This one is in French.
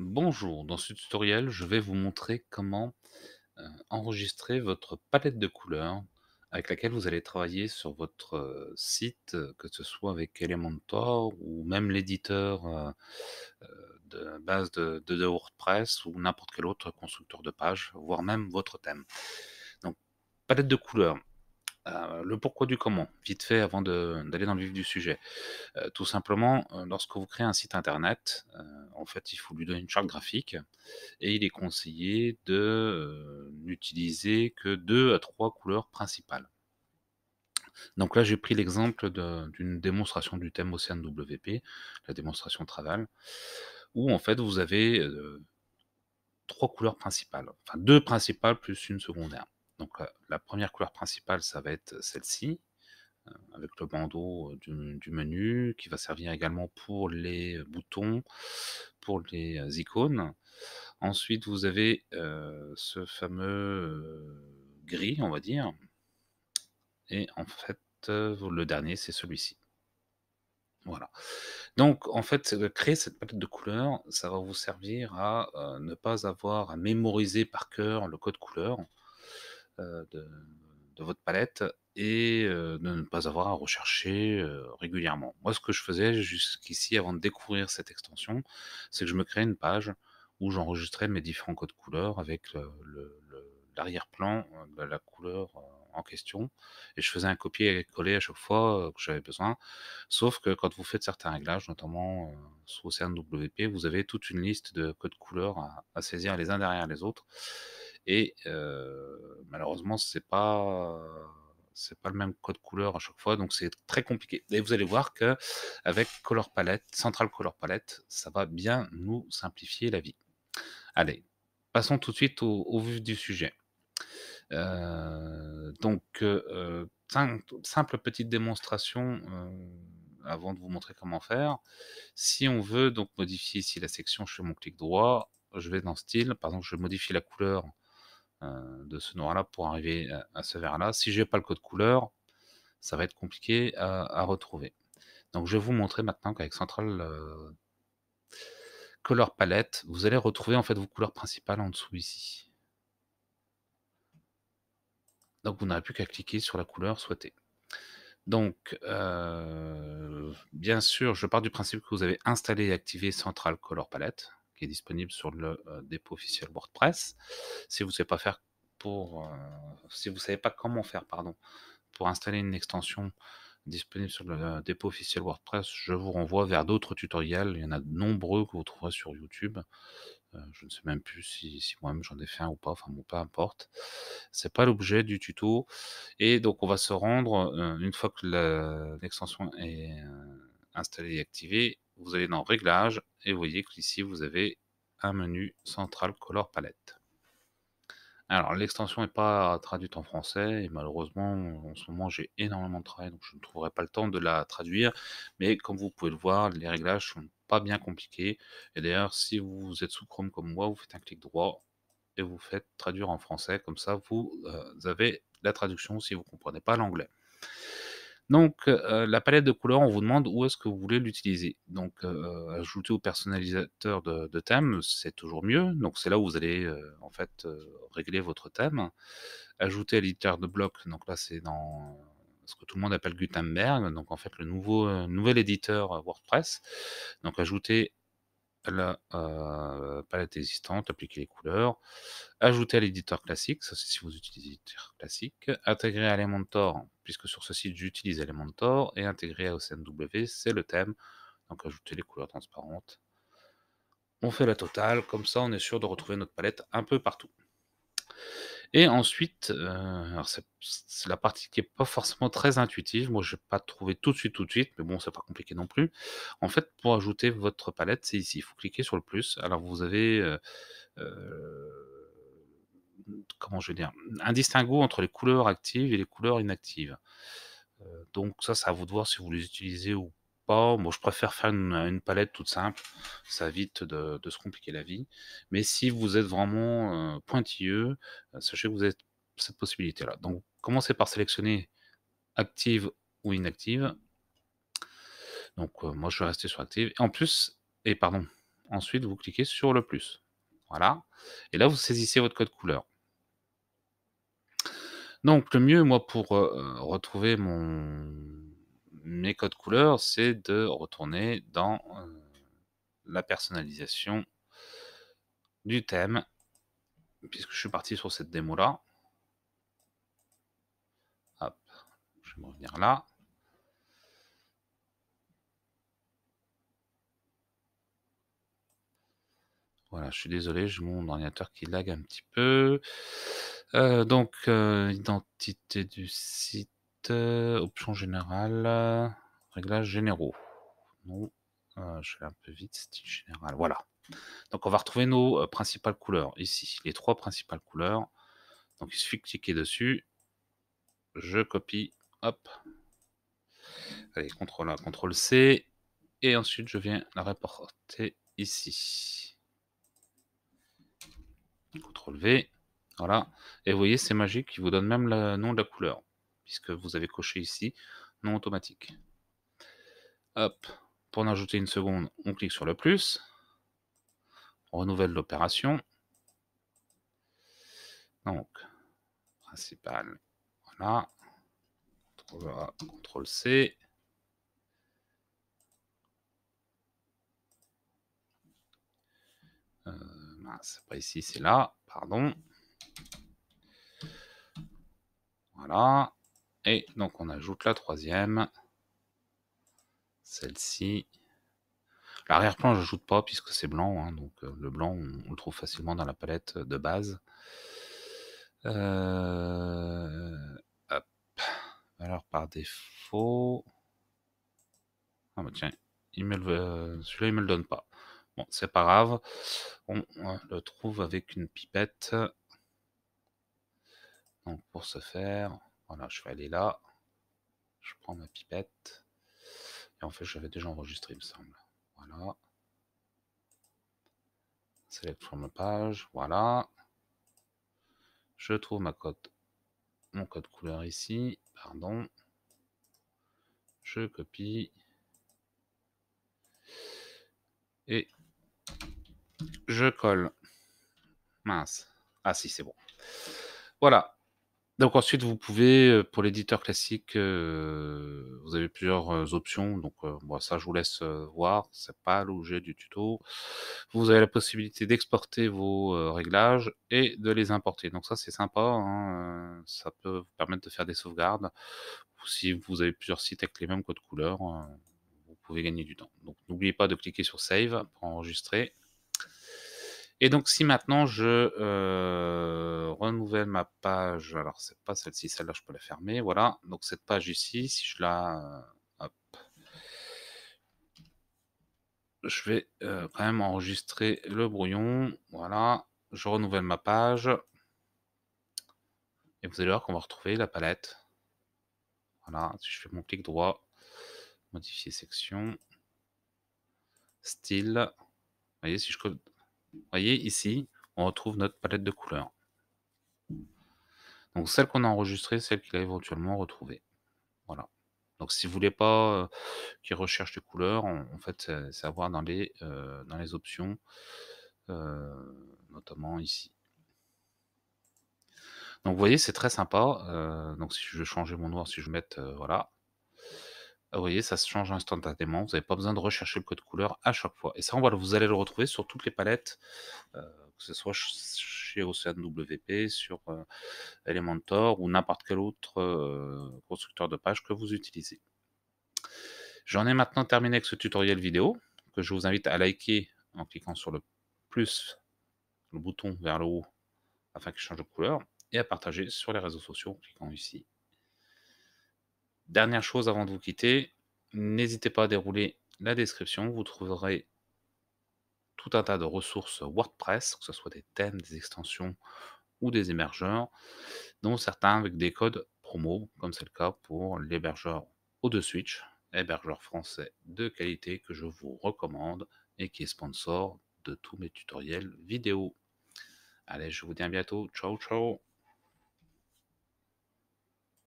Bonjour, dans ce tutoriel, je vais vous montrer comment euh, enregistrer votre palette de couleurs avec laquelle vous allez travailler sur votre euh, site, euh, que ce soit avec Elementor ou même l'éditeur de base de, WordPress ou n'importe quel autre constructeur de page, voire même votre thème. Donc, palette de couleurs. Euh, le pourquoi du comment, vite fait avant d'aller dans le vif du sujet. Euh, tout simplement, euh, lorsque vous créez un site internet, en fait, il faut lui donner une charte graphique et il est conseillé de n'utiliser que deux à trois couleurs principales. Donc là, j'ai pris l'exemple d'une démonstration du thème Océan WP, la démonstration Traval, où en fait, vous avez trois couleurs principales, enfin deux principales plus une secondaire. Donc la, première couleur principale, ça va être celle-ci, avec le bandeau du, menu, qui va servir également pour les boutons, pour les icônes. Ensuite, vous avez ce fameux gris, on va dire. Et en fait, le dernier, c'est celui-ci. Voilà. Donc, en fait, créer cette palette de couleurs, ça va vous servir à ne pas avoir à mémoriser par cœur le code couleur. Euh, de, votre palette et euh, de ne pas avoir à rechercher euh, régulièrement. Moi, ce que je faisais jusqu'ici, avant de découvrir cette extension, c'est que je me créais une page où j'enregistrais mes différents codes couleurs avec l'arrière-plan de la couleur en question et je faisais un copier-coller à chaque fois que j'avais besoin. Sauf que quand vous faites certains réglages, notamment sur sous CNWP, vous avez toute une liste de codes couleurs à, saisir les uns derrière les autres et malheureusement, c'est pas c'est pas le même code couleur à chaque fois, donc c'est très compliqué. Et vous allez voir que avec Color Palette, Central Color Palette, ça va bien nous simplifier la vie. Allez, passons tout de suite au, vu du sujet. donc, simple petite démonstration avant de vous montrer comment faire. Si on veut donc modifier ici la section, je fais mon clic droit, je vais dans Style, par exemple, je modifie la couleur euh, de ce noir-là pour arriver à, ce vert-là. Si je n'ai pas le code couleur, ça va être compliqué à, retrouver. Donc je vais vous montrer maintenant qu'avec Central euh, Color Palette, vous allez retrouver en fait vos couleurs principales en dessous ici. Donc vous n'aurez plus qu'à cliquer sur la couleur souhaitée. Donc, euh, bien sûr, je pars du principe que vous avez installé et activé Central Color Palette disponible sur le euh, dépôt officiel WordPress. Si vous ne savez pas faire pour, euh, si vous savez pas comment faire, pardon, pour installer une extension disponible sur le euh, dépôt officiel WordPress, je vous renvoie vers d'autres tutoriels. Il y en a de nombreux que vous trouverez sur YouTube. je ne sais même plus si, moi-même j'en ai fait un ou pas. Enfin bon, peu importe. C'est pas l'objet du tuto. Et donc on va se rendre une fois que l'extension est installé et activer, vous allez dans Réglages et vous voyez qu'ici vous avez un menu central Color Palette. Alors l'extension n'est pas traduite en français et malheureusement en ce moment j'ai énormément de travail donc je ne trouverai pas le temps de la traduire mais comme vous pouvez le voir les réglages sont pas bien compliqués et d'ailleurs si vous êtes sous Chrome comme moi vous faites un clic droit et vous faites traduire en français comme ça vous, euh, avez la traduction si vous ne comprenez pas l'anglais. Donc, la palette de couleurs, on vous demande où est-ce que vous voulez l'utiliser. Donc, ajouter au personnalisateur de, thème, c'est toujours mieux. Donc, c'est là où vous allez en fait régler votre thème. Ajouter à l'éditeur de blocs, donc là, c'est dans ce que tout le monde appelle Gutenberg, donc en fait le nouveau, nouvel éditeur WordPress. Donc, ajouter la euh, palette existante, appliquer les couleurs, ajouter à l'éditeur classique, ça c'est si vous utilisez l'éditeur classique, intégrer à Elementor, puisque sur ce site j'utilise Elementor, et intégrer à OCNW, c'est le thème, donc ajouter les couleurs transparentes. On fait la totale, comme ça on est sûr de retrouver notre palette un peu partout. Et ensuite, euh, c'est la partie qui n'est pas forcément très intuitive. Moi, je pas trouvé tout de suite, tout de suite, mais bon, c'est pas compliqué non plus. En fait, pour ajouter votre palette, c'est ici. Il faut cliquer sur le plus. Alors, vous avez. Euh, euh, comment je veux dire Un distinguo entre les couleurs actives et les couleurs inactives. donc, ça, c'est à vous de voir si vous les utilisez ou moi je préfère faire une, palette toute simple. Ça évite de, se compliquer la vie. Mais si vous êtes vraiment euh, pointilleux, euh, sachez que vous êtes cette possibilité-là. Donc, commencez par sélectionner active ou inactive. Donc, euh, moi, je vais rester sur active. en plus, et pardon, ensuite, vous cliquez sur le plus. Voilà. Et là, vous saisissez votre code couleur. Donc, le mieux, moi, pour retrouver mon, mes codes couleurs, c'est de retourner dans euh, la personnalisation du thème, puisque je suis parti sur cette démo-là. Hop, je vais revenir là. Voilà, je suis désolé, j'ai mon ordinateur qui lag un petit peu. Euh, donc, euh, identité du site. Euh, option générale euh, réglages généraux. Non, euh, je vais un peu vite, style général. Voilà. Donc on va retrouver nos principales couleurs ici, les trois principales couleurs. Donc il suffit de cliquer dessus. Je copie, hop. Allez, CTRL A, CTRL C. Et ensuite, je viens la reporter ici. CTRL V. Voilà. Et vous voyez, c'est magique, il vous donne même le nom de la couleur puisque vous avez coché ici non automatique. Hop, pour en ajouter une seconde, on clique sur le plus, on renouvelle l'opération. Donc, principal, voilà, CTRL C. Euh, pas ici, c'est là, pardon. Voilà. Et donc on ajoute la troisième. Celle-ci. L'arrière-plan, je n'ajoute pas puisque c'est blanc. Hein, donc euh, le blanc, on, le trouve facilement dans la palette de base. Euh, Alors par défaut. Ah bah tiens, euh, celui-là, il me le donne pas. Bon, c'est pas grave. On, on le trouve avec une pipette. Donc pour ce faire, voilà, je vais aller là. Je prends ma pipette. Et en fait, j'avais déjà enregistré, il me semble. Voilà. Select from page. Voilà. Je trouve ma code. mon code couleur ici. Pardon. Je copie. Et je colle. Mince. Ah si, c'est bon. Voilà. Donc ensuite, vous pouvez, pour l'éditeur classique, vous avez plusieurs options. Donc moi, ça, je vous laisse voir. C'est pas l'objet du tuto. Vous avez la possibilité d'exporter vos réglages et de les importer. Donc ça, c'est sympa. Hein, ça peut vous permettre de faire des sauvegardes. Si vous avez plusieurs sites avec les mêmes codes couleurs, vous pouvez gagner du temps. Donc n'oubliez pas de cliquer sur Save pour enregistrer. Et donc, si maintenant je euh, renouvelle ma page, alors c'est pas celle-ci, celle-là, je peux la fermer. Voilà. Donc, cette page ici, si je la. Euh, hop. Je vais euh, quand même enregistrer le brouillon. Voilà. Je renouvelle ma page. Et vous allez voir qu'on va retrouver la palette. Voilà. Si je fais mon clic droit, modifier section, style. Vous voyez, si je vous voyez, ici, on retrouve notre palette de couleurs. Donc celle qu'on a enregistrée, celle qu'il a éventuellement retrouvée. Voilà. Donc si vous voulez pas euh, qu'il recherche des couleurs, en fait, c'est à voir dans les, euh, dans les options, euh, notamment ici. Donc vous voyez, c'est très sympa. donc si je veux changer mon noir, si je mets, voilà, vous voyez, ça se change instantanément. Vous n'avez pas besoin de rechercher le code couleur à chaque fois. Et ça, vous allez le retrouver sur toutes les palettes, euh, que ce soit chez OceanWP, sur euh, Elementor ou n'importe quel autre euh, constructeur de page que vous utilisez. J'en ai maintenant terminé avec ce tutoriel vidéo que je vous invite à liker en cliquant sur le plus, le bouton vers le haut afin qu'il change de couleur et à partager sur les réseaux sociaux en cliquant ici Dernière chose avant de vous quitter, n'hésitez pas à dérouler la description. Vous trouverez tout un tas de ressources WordPress, que ce soit des thèmes, des extensions ou des hébergeurs, dont certains avec des codes promo, comme c'est le cas pour l'hébergeur O2 Switch, hébergeur français de qualité que je vous recommande et qui est sponsor de tous mes tutoriels vidéo. Allez, je vous dis à bientôt. Ciao, ciao